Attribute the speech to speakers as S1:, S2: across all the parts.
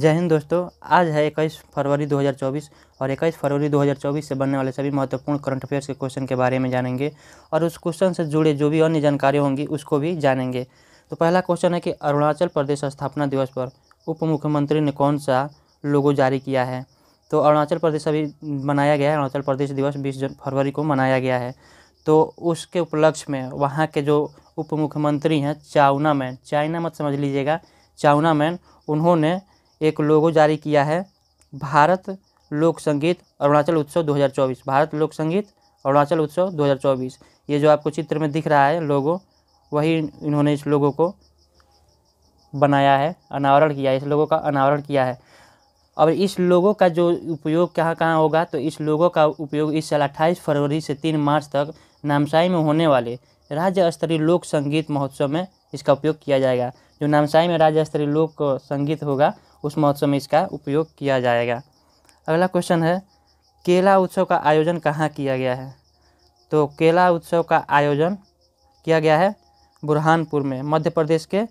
S1: जय हिंद दोस्तों आज है इक्कीस फरवरी 2024 और इक्कीस फरवरी 2024 से बनने वाले सभी महत्वपूर्ण करंट अफेयर्स के क्वेश्चन के बारे में जानेंगे और उस क्वेश्चन से जुड़े जो भी अन्य जानकारी होंगी उसको भी जानेंगे तो पहला क्वेश्चन है कि अरुणाचल प्रदेश स्थापना दिवस पर उप मुख्यमंत्री ने कौन सा लोगो जारी किया है तो अरुणाचल प्रदेश अभी मनाया गया है अरुणाचल प्रदेश दिवस बीस फरवरी को मनाया गया है तो उसके उपलक्ष्य में वहाँ के जो उप मुख्यमंत्री हैं चाउना मैन चाइना मत समझ लीजिएगा चाउना मैन उन्होंने एक लोगो जारी किया है भारत लोक संगीत अरुणाचल उत्सव 2024 भारत लोक संगीत अरुणाचल उत्सव 2024 ये जो आपको चित्र में दिख रहा है लोगो वही इन्होंने इस लोगों को बनाया है अनावरण किया है इस लोगों का अनावरण किया है और इस लोगों का जो उपयोग कहाँ कहाँ होगा तो इस लोगों का उपयोग इस साल अट्ठाईस फरवरी से तीन मार्च तक नामसाई में होने वाले राज्य स्तरीय लोक संगीत महोत्सव में इसका उपयोग किया जाएगा जो नामसाई में राज्य स्तरीय लोक संगीत होगा उस महोत्सव में इसका उपयोग किया जाएगा अगला क्वेश्चन है केला उत्सव का आयोजन कहाँ किया गया है तो केला उत्सव का आयोजन किया गया है बुरहानपुर में मध्य प्रदेश के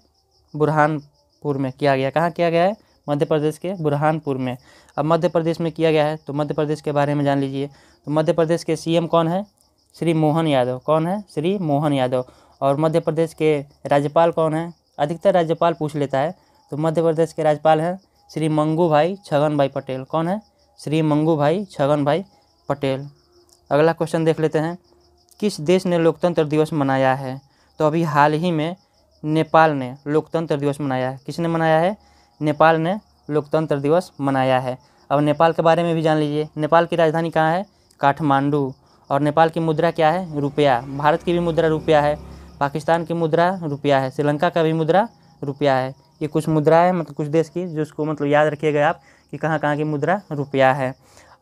S1: बुरहानपुर में किया गया कहाँ किया गया है मध्य प्रदेश के बुरहानपुर में अब मध्य प्रदेश में किया गया है तो मध्य प्रदेश के बारे में जान लीजिए तो मध्य प्रदेश के सीएम कौन है श्री मोहन यादव कौन है श्री मोहन यादव और मध्य प्रदेश के राज्यपाल कौन है अधिकतर राज्यपाल पूछ लेता है तो मध्य प्रदेश के राज्यपाल हैं श्री मंगू भाई छगन भाई पटेल कौन है श्री मंगू भाई छगन भाई पटेल अगला क्वेश्चन देख लेते हैं किस देश ने लोकतंत्र दिवस मनाया है तो अभी हाल ही में नेपाल ने लोकतंत्र दिवस मनाया है किसने मनाया है नेपाल ने लोकतंत्र दिवस मनाया है अब नेपाल के बारे में भी जान लीजिए नेपाल की राजधानी कहाँ है काठमांडू और नेपाल की मुद्रा क्या है रुपया भारत की भी मुद्रा रुपया है पाकिस्तान की मुद्रा रुपया है श्रीलंका का भी मुद्रा रुपया है ये कुछ मुद्रा है मतलब कुछ देश की जिसको मतलब याद रखिएगा आप कि कहाँ कहाँ की मुद्रा रुपया है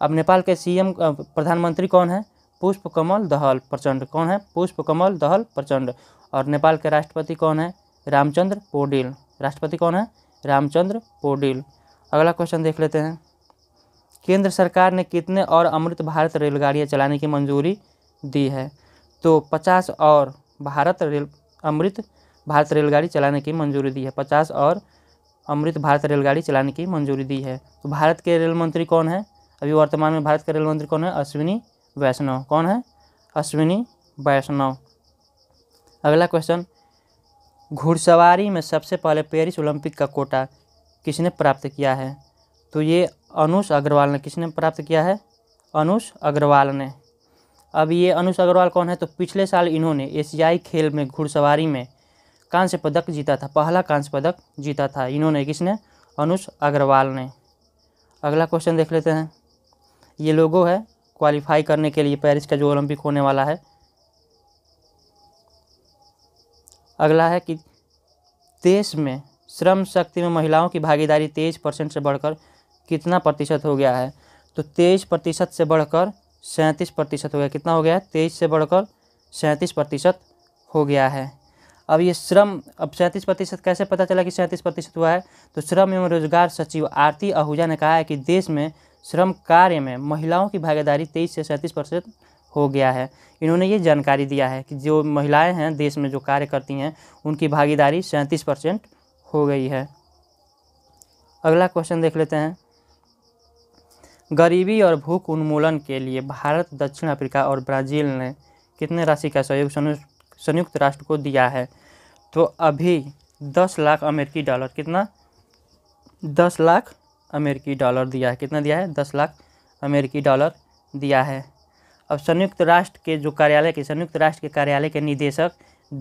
S1: अब नेपाल के सीएम प्रधानमंत्री कौन है पुष्प कमल दहल प्रचंड कौन है पुष्प कमल दहल प्रचंड और नेपाल के राष्ट्रपति कौन है रामचंद्र पोडिल राष्ट्रपति कौन है रामचंद्र पोडिल अगला क्वेश्चन देख लेते हैं केंद्र सरकार ने कितने और अमृत भारत रेलगाड़ियाँ चलाने की मंजूरी दी है तो पचास और भारत रेल अमृत भारत रेलगाड़ी चलाने की मंजूरी दी है पचास और अमृत भारत रेलगाड़ी चलाने की मंजूरी दी है तो भारत के रेल मंत्री कौन है अभी वर्तमान में भारत के रेल मंत्री कौन है अश्विनी वैष्णव कौन है अश्विनी वैष्णव अगला क्वेश्चन घुड़सवारी में सबसे पहले पेरिस ओलंपिक का कोटा किसने प्राप्त किया है तो ये अनुष अग्रवाल ने किसने प्राप्त किया है अनुष अग्रवाल ने अब ये अनुष अग्रवाल कौन है तो पिछले साल इन्होंने एशियाई खेल में घुड़सवारी में कांस्य पदक जीता था पहला कांस्य पदक जीता था इन्होंने किसने अनुज अग्रवाल ने अगला क्वेश्चन देख लेते हैं ये लोगो है क्वालिफाई करने के लिए पेरिस का जो ओलंपिक होने वाला है अगला है कि देश में श्रम शक्ति में महिलाओं की भागीदारी तेईस परसेंट से बढ़कर कितना प्रतिशत हो गया है तो तेईस प्रतिशत से बढ़कर सैंतीस प्रतिशत हो गया कितना हो गया है तेईस से बढ़कर सैंतीस प्रतिशत हो गया है अब ये श्रम अब सैंतीस प्रतिशत कैसे पता चला कि सैंतीस प्रतिशत हुआ है तो श्रम एवं रोजगार सचिव आरती आहूजा ने कहा है कि देश में श्रम कार्य में महिलाओं की भागीदारी तेईस से सैंतीस प्रतिशत हो गया है इन्होंने ये जानकारी दिया है कि जो महिलाएं हैं देश में जो कार्य करती हैं उनकी भागीदारी सैंतीस परसेंट हो गई है अगला क्वेश्चन देख लेते हैं गरीबी और भूख उन्मूलन के लिए भारत दक्षिण अफ्रीका और ब्राज़ील ने कितने राशि का सहयोग संयुक्त राष्ट्र को दिया है तो अभी दस लाख अमेरिकी डॉलर कितना दस लाख अमेरिकी डॉलर दिया है कितना दिया है दस लाख अमेरिकी डॉलर दिया है अब संयुक्त राष्ट्र के जो कार्यालय के संयुक्त राष्ट्र के कार्यालय के निदेशक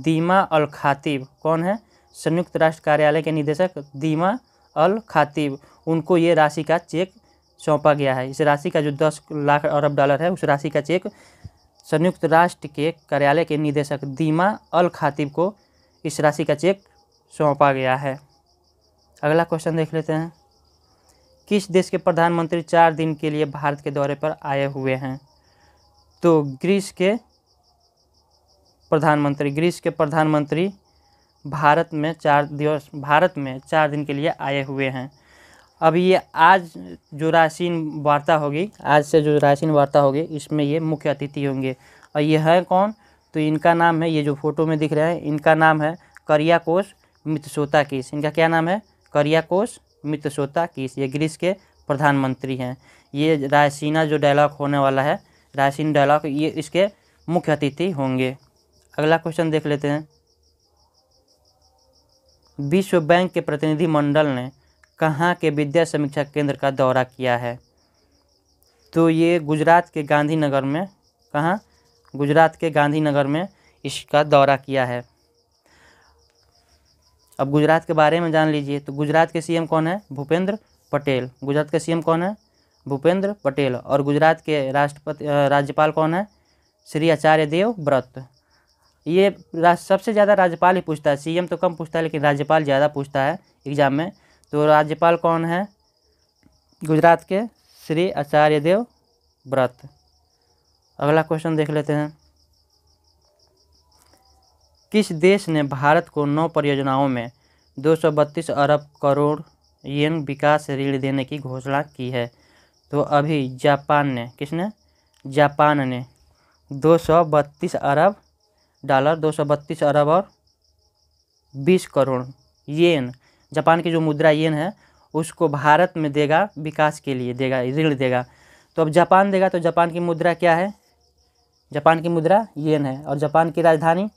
S1: दीमा अल खातिब कौन है संयुक्त राष्ट्र कार्यालय के निदेशक दीमा अल खातिब उनको ये राशि का चेक सौंपा गया है इस राशि का जो दस लाख अरब डॉलर है उस राशि का चेक संयुक्त राष्ट्र के कार्यालय के निदेशक दीमा अल खातिब को इस राशि का चेक सौंपा गया है अगला क्वेश्चन देख लेते हैं किस देश के प्रधानमंत्री चार दिन के लिए भारत के दौरे पर आए हुए हैं तो ग्रीस के प्रधानमंत्री ग्रीस के प्रधानमंत्री भारत में चार दिवस भारत में चार दिन के लिए आए हुए हैं अब ये आज जो राशिन वार्ता होगी आज से जो राशिन वार्ता होगी इसमें ये मुख्य अतिथि होंगे और ये है कौन तो इनका नाम है ये जो फोटो में दिख रहे हैं इनका नाम है करिया कोश मित्रसोता किस इनका क्या नाम है करिया कोश मित्रसोता किस ये ग्रीस के प्रधानमंत्री हैं ये रायसीना जो डायलॉग होने वाला है रायसीना डायलॉग ये इसके मुख्य अतिथि होंगे अगला क्वेश्चन देख लेते हैं विश्व बैंक के प्रतिनिधि मंडल ने कहाँ के विद्या समीक्षा केंद्र का दौरा किया है तो ये गुजरात के गांधीनगर में कहाँ गुजरात के गांधीनगर में इसका दौरा किया है अब गुजरात के बारे में जान लीजिए तो गुजरात के सीएम कौन है भूपेंद्र पटेल गुजरात के सीएम कौन है भूपेंद्र पटेल और गुजरात के राष्ट्रपति राज्यपाल कौन है श्री आचार्य देव व्रत ये सबसे ज़्यादा राज्यपाल ही पूछता है सीएम तो कम पूछता है लेकिन राज्यपाल ज़्यादा पूछता है एग्ज़ाम में तो राज्यपाल कौन है गुजरात के श्री आचार्य देव व्रत अगला क्वेश्चन देख लेते हैं किस देश ने भारत को नौ परियोजनाओं में दो अरब करोड़ येन विकास ऋण देने की घोषणा की है तो अभी जापान ने किसने जापान ने दो अरब डॉलर दो अरब और 20 करोड़ येन जापान की जो मुद्रा येन है उसको भारत में देगा विकास के लिए देगा ऋण देगा तो अब जापान देगा तो जापान की मुद्रा क्या है जापान की मुद्रा येन है और जापान की राजधानी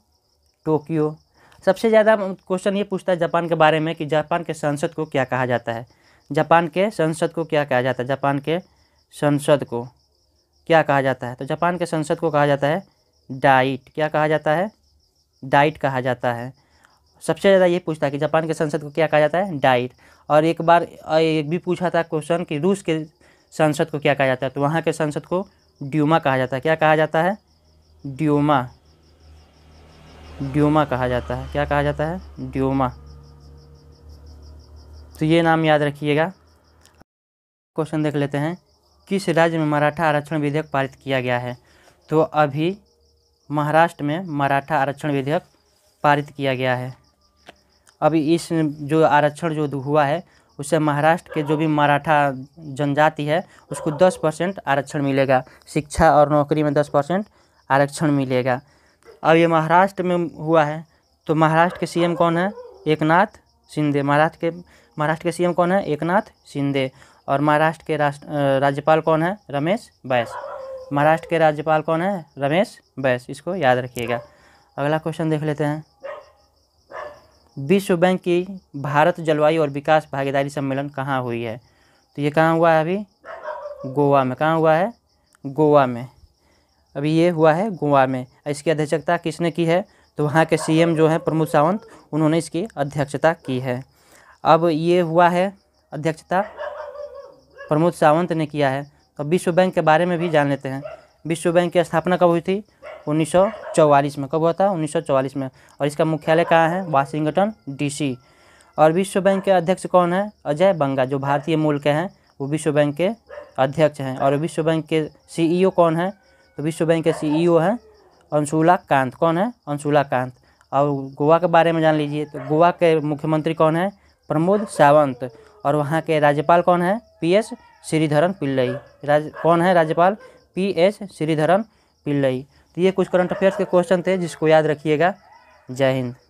S1: टोक्यो सबसे ज़्यादा क्वेश्चन ये पूछता है जापान के बारे में कि जापान के संसद को क्या कहा जाता है जापान के संसद को क्या कहा जाता है जापान के संसद को क्या कहा जाता है तो जापान के संसद को कहा जाता है डाइट क्या कहा जाता है डाइट कहा जाता है सबसे ज़्यादा ये पूछता है कि जापान के संसद को क्या कहा जाता है डाइट और एक बार एक भी पूछा था क्वेश्चन कि रूस के संसद को क्या कहा जाता है तो वहाँ के संसद को ड्यूमा कहा जाता है क्या कहा जाता है ड्यूमा ड्यूमा कहा जाता है क्या कहा जाता है ड्यूमा तो ये नाम याद रखिएगा क्वेश्चन देख लेते हैं किस राज्य में मराठा आरक्षण विधेयक पारित किया गया है तो अभी महाराष्ट्र में मराठा आरक्षण विधेयक पारित किया गया है अभी इस जो आरक्षण जो हुआ है उससे महाराष्ट्र के जो भी मराठा जनजाति है उसको दस परसेंट आरक्षण मिलेगा शिक्षा और नौकरी में दस परसेंट आरक्षण मिलेगा अब ये महाराष्ट्र में हुआ है तो महाराष्ट्र के सीएम कौन है एकनाथ शिंदे महाराष्ट्र के महाराष्ट्र के सीएम कौन है एकनाथ शिंदे और महाराष्ट्र के राष्ट्र राज्यपाल कौन है रमेश बैस महाराष्ट्र के राज्यपाल कौन है रमेश बैस इसको याद रखिएगा अगला क्वेश्चन देख लेते हैं विश्व बैंक की भारत जलवायु और विकास भागीदारी सम्मेलन कहाँ हुई है तो ये कहाँ हुआ है अभी गोवा में कहाँ हुआ है गोवा में अभी ये हुआ है गोवा में इसकी अध्यक्षता किसने की है तो वहाँ के सीएम जो है प्रमोद सावंत उन्होंने इसकी अध्यक्षता की है अब ये हुआ है अध्यक्षता प्रमोद सावंत ने किया है तो विश्व बैंक के बारे में भी जान लेते हैं विश्व बैंक की स्थापना कब हुई थी 1944 में कब हुआ था 1944 में और इसका मुख्यालय कहाँ है वाशिंगटन डीसी और विश्व बैंक के अध्यक्ष कौन है अजय बंगा जो भारतीय मूल के हैं वो विश्व बैंक के अध्यक्ष हैं और विश्व बैंक के सीईओ e कौन है तो विश्व बैंक के सी e हैं अंशुला कांत कौन है अंशुला कांत और गोवा के बारे में जान लीजिए तो गोवा के मुख्यमंत्री कौन है प्रमोद सावंत और वहाँ के राज्यपाल कौन है पी एस श्रीधरन पिल्लई राज कौन है राज्यपाल पी एस श्रीधरन पिल्लई तो ये कुछ करंट अफेयर्स के क्वेश्चन थे जिसको याद रखिएगा जय हिंद